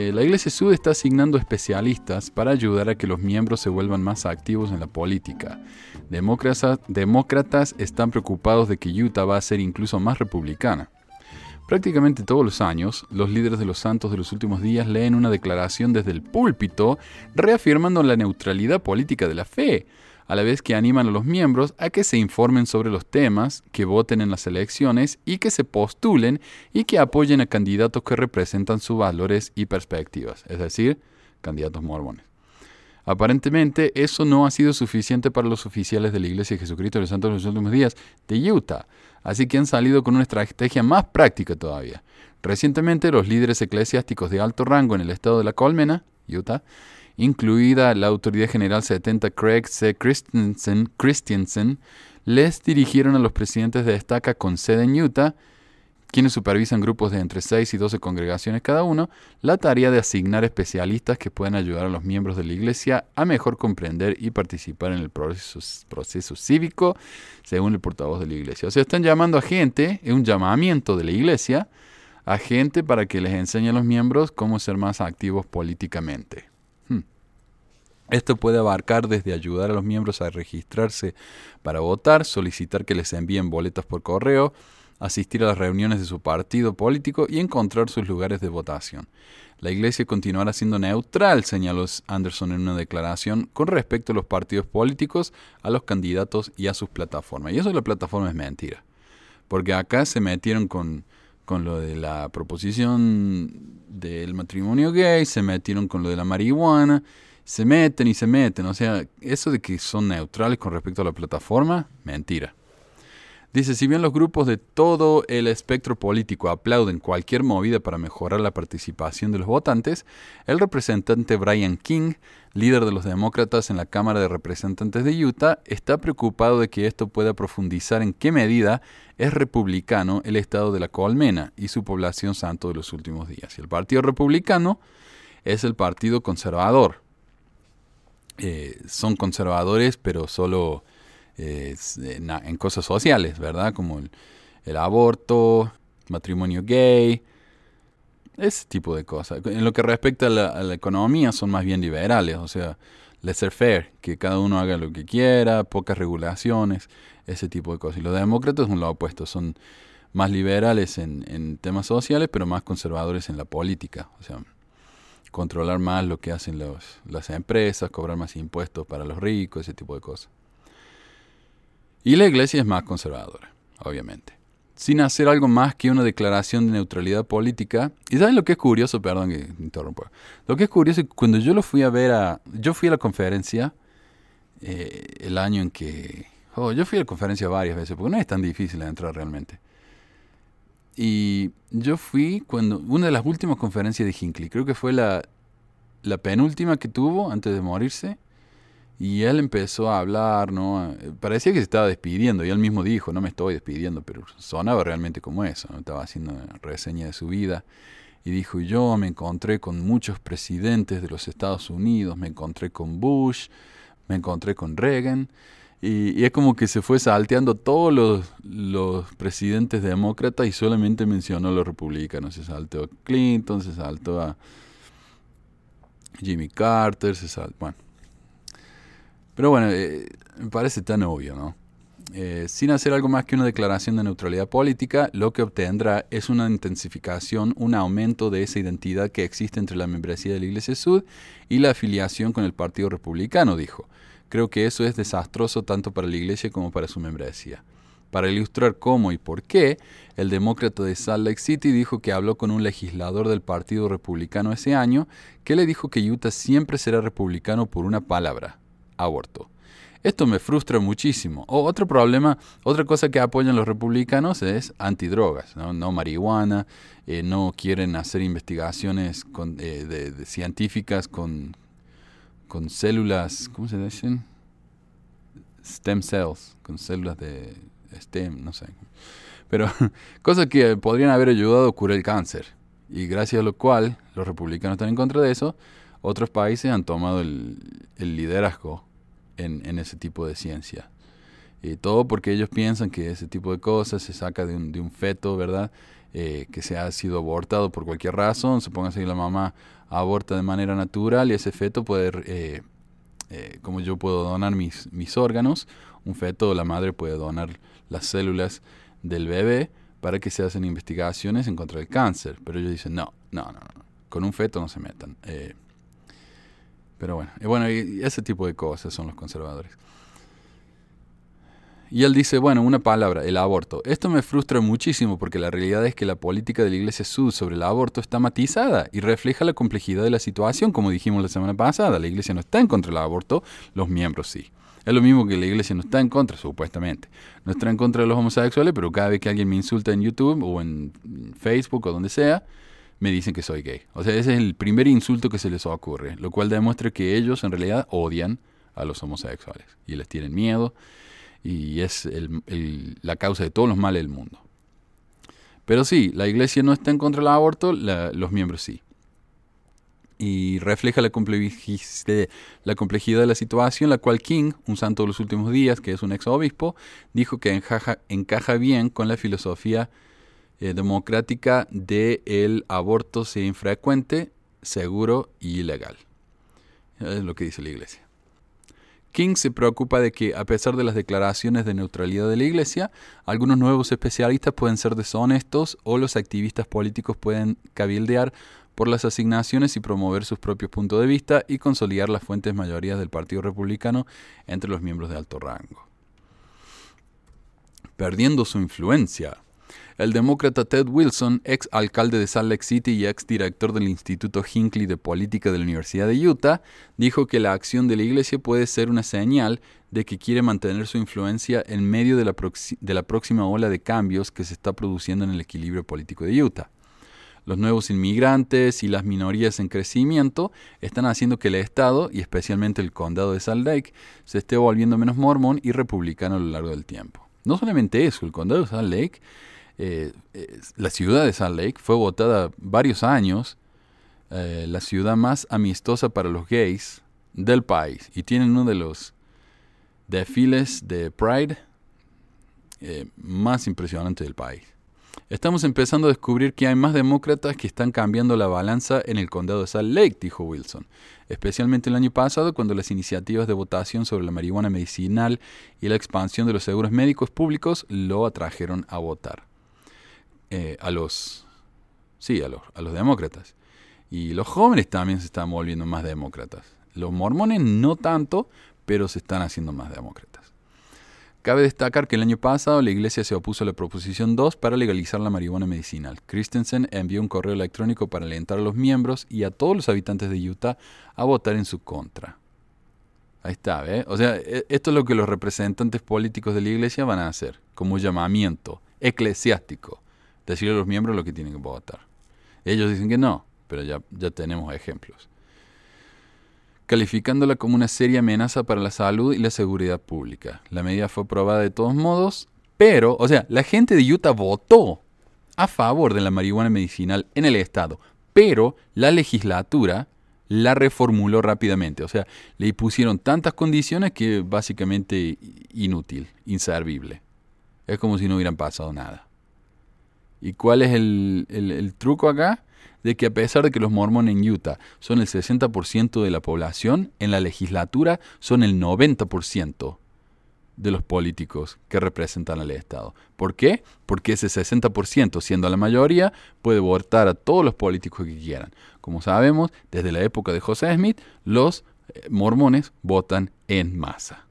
Eh, la Iglesia Sud está asignando especialistas para ayudar a que los miembros se vuelvan más activos en la política. demócratas están preocupados de que Utah va a ser incluso más republicana. Prácticamente todos los años, los líderes de los santos de los últimos días leen una declaración desde el púlpito reafirmando la neutralidad política de la fe, a la vez que animan a los miembros a que se informen sobre los temas, que voten en las elecciones y que se postulen y que apoyen a candidatos que representan sus valores y perspectivas, es decir, candidatos mormones. Aparentemente eso no ha sido suficiente para los oficiales de la Iglesia de Jesucristo de los Santos de los Últimos Días de Utah, así que han salido con una estrategia más práctica todavía. Recientemente los líderes eclesiásticos de alto rango en el estado de la Colmena, Utah, incluida la Autoridad General 70 Craig C. Christensen, Christensen les dirigieron a los presidentes de destaca con sede en Utah, quienes supervisan grupos de entre 6 y 12 congregaciones cada uno, la tarea de asignar especialistas que puedan ayudar a los miembros de la Iglesia a mejor comprender y participar en el proceso, proceso cívico, según el portavoz de la Iglesia. O sea, están llamando a gente, es un llamamiento de la Iglesia, a gente para que les enseñe a los miembros cómo ser más activos políticamente. Esto puede abarcar desde ayudar a los miembros a registrarse para votar, solicitar que les envíen boletas por correo, asistir a las reuniones de su partido político y encontrar sus lugares de votación. La Iglesia continuará siendo neutral, señaló Anderson en una declaración, con respecto a los partidos políticos, a los candidatos y a sus plataformas. Y eso de la plataforma es mentira, porque acá se metieron con, con lo de la proposición del matrimonio gay, se metieron con lo de la marihuana se meten y se meten. O sea, eso de que son neutrales con respecto a la plataforma, mentira. Dice, si bien los grupos de todo el espectro político aplauden cualquier movida para mejorar la participación de los votantes, el representante Brian King, líder de los demócratas en la Cámara de Representantes de Utah, está preocupado de que esto pueda profundizar en qué medida es republicano el estado de la colmena y su población santo de los últimos días. Y el Partido Republicano es el Partido Conservador, eh, son conservadores, pero solo eh, en, cosas sociales, ¿verdad? Como el, aborto, matrimonio gay, ese tipo de cosas. En lo que respecta a la, economía, son más bien liberales, o sea, laissez fair, que cada uno haga lo que quiera, pocas regulaciones, ese tipo de cosas. Y los demócratas un lado opuesto, son más liberales en, en temas sociales, pero más conservadores en la política. O sea, controlar más lo que hacen las empresas, cobrar más impuestos para los ricos, ese tipo de cosas. Y la iglesia es más conservadora, obviamente. Sin hacer algo más que una declaración de neutralidad política. Y ¿saben lo que es curioso? Perdón que interrumpo. Lo que es curioso es que cuando yo lo fui a ver a... Yo fui a la conferencia eh, el año en que... Oh, yo fui a la conferencia varias veces, porque no es tan difícil entrar realmente. Y yo fui cuando una de las últimas conferencias de Hinckley, creo que fue la, penúltima que tuvo antes de morirse. Y él empezó a hablar, ¿no? Eh, parecía que se estaba despidiendo y él mismo dijo, no me estoy despidiendo, pero sonaba realmente como eso, Estaba haciendo una reseña de su vida y dijo, yo me encontré con muchos presidentes de los Estados Unidos, me encontré con Bush, me encontré con Reagan y, es como que se fue salteando todos los, presidentes demócratas y solamente mencionó a los republicanos. Se salteó a Clinton, se saltó a Jimmy Carter, se saltó... Bueno. Pero bueno, eh, me parece tan obvio, ¿no? Eh, sin hacer algo más que una declaración de neutralidad política, lo que obtendrá es una intensificación, un aumento de esa identidad que existe entre la membresía de la Iglesia Sud y la afiliación con el Partido Republicano, dijo. Creo que eso es desastroso tanto para la Iglesia como para su membresía. Para ilustrar cómo y por qué, el demócrata de Salt Lake City dijo que habló con un legislador del Partido Republicano ese año que le dijo que Utah siempre será republicano por una palabra, aborto. Esto me frustra muchísimo. otro problema, otra cosa que apoyan los republicanos es antidrogas, no, no marihuana, eh, no quieren hacer investigaciones con, eh, de científicas con, con células, ¿cómo se dicen? Stem cells, con células de stem, no sé. Pero cosas que podrían haber ayudado a curar el cáncer. Y gracias a lo cual los republicanos están en contra de eso, otros países han tomado el, liderazgo en, ese tipo de ciencia. Y todo porque ellos piensan que ese tipo de cosas se saca de un, de un feto, ¿verdad? Eh, que se ha sido abortado por cualquier razón, suponga que la mamá aborta de manera natural y ese feto puede, eh, eh, como yo puedo donar mis, órganos, un feto o la madre puede donar las células del bebé para que se hacen investigaciones en contra del cáncer. Pero ellos dicen, no, no, no, con un feto no se metan. pero bueno, bueno, ese tipo de cosas son los conservadores. Y él dice, bueno, una palabra, el aborto. Esto me frustra muchísimo porque la realidad es que la política de la Iglesia Sud sobre el aborto está matizada y refleja la complejidad de la situación, como dijimos la semana pasada. La Iglesia no está en contra del aborto, los miembros sí. Es lo mismo que la iglesia no está en contra, supuestamente. No está en contra de los homosexuales, pero cada vez que alguien me insulta en YouTube o en Facebook o donde sea, me dicen que soy gay. O sea, ese es el primer insulto que se les ocurre, lo cual demuestra que ellos en realidad odian a los homosexuales y les tienen miedo y es la causa de todos los males del mundo. Pero sí, la iglesia no está en contra del aborto, los miembros sí. Y refleja la, complejidad de la situación, la cual King, un santo de los últimos días, que es un ex obispo, dijo que encaja, bien con la filosofía eh, democrática de el aborto sea infrecuente, seguro y ilegal. Es lo que dice la iglesia. King se preocupa de que, a pesar de las declaraciones de neutralidad de la Iglesia, algunos nuevos especialistas pueden ser deshonestos o los activistas políticos pueden cabildear por las asignaciones y promover sus propios puntos de vista y consolidar las fuentes mayorías del Partido Republicano entre los miembros de alto rango. Perdiendo su influencia el demócrata Ted Wilson, ex alcalde de Salt Lake City y ex director del Instituto Hinckley de Política de la Universidad de Utah, dijo que la acción de la iglesia puede ser una señal de que quiere mantener su influencia en medio de la, de la próxima ola de cambios que se está produciendo en el equilibrio político de Utah. Los nuevos inmigrantes y las minorías en crecimiento están haciendo que el Estado, y especialmente el condado de Salt Lake, se esté volviendo menos mormón y republicano a lo largo del tiempo. No solamente eso, el condado de Salt Lake, eh, eh, la ciudad de Salt Lake fue votada varios años eh, la ciudad más amistosa para los gays del país y tienen uno de los desfiles de Pride más impresionantes del país. Estamos empezando a descubrir que hay más demócratas que están cambiando la balanza en el condado de Salt Lake, dijo Wilson, especialmente el año pasado cuando las iniciativas de votación sobre la marihuana medicinal y la expansión de los seguros médicos públicos lo atrajeron a votar. Eh, a los... Sí, a los, a los demócratas. Y los jóvenes también se están volviendo más demócratas. Los mormones no tanto, pero se están haciendo más demócratas. Cabe destacar que el año pasado la Iglesia se opuso a la Proposición 2 para legalizar la marihuana medicinal. Christensen envió un correo electrónico para alentar a los miembros y a todos los habitantes de Utah a votar en su contra. Ahí está, ¿eh? O sea, e, esto es lo que los representantes políticos de la Iglesia van a hacer, como llamamiento eclesiástico, decirle a los miembros lo que tienen que votar. Ellos dicen que no, pero ya, ya tenemos ejemplos calificándola como una seria amenaza para la salud y la seguridad pública. La medida fue aprobada de todos modos, pero, o sea, la gente de Utah votó a favor de la marihuana medicinal en el estado, pero la legislatura la reformuló rápidamente, o sea, le pusieron tantas condiciones que básicamente inútil, inservible. Es como si no hubieran pasado nada. ¿Y cuál es el, el truco acá? de que a pesar de que los mormones en Utah son el 60% de la población, en la legislatura son el 90% de los políticos que representan al Estado. ¿Por qué? Porque ese 60%, siendo la mayoría, puede votar a todos los políticos que quieran. Como sabemos, desde la época de José Smith, los eh, mormones votan en masa.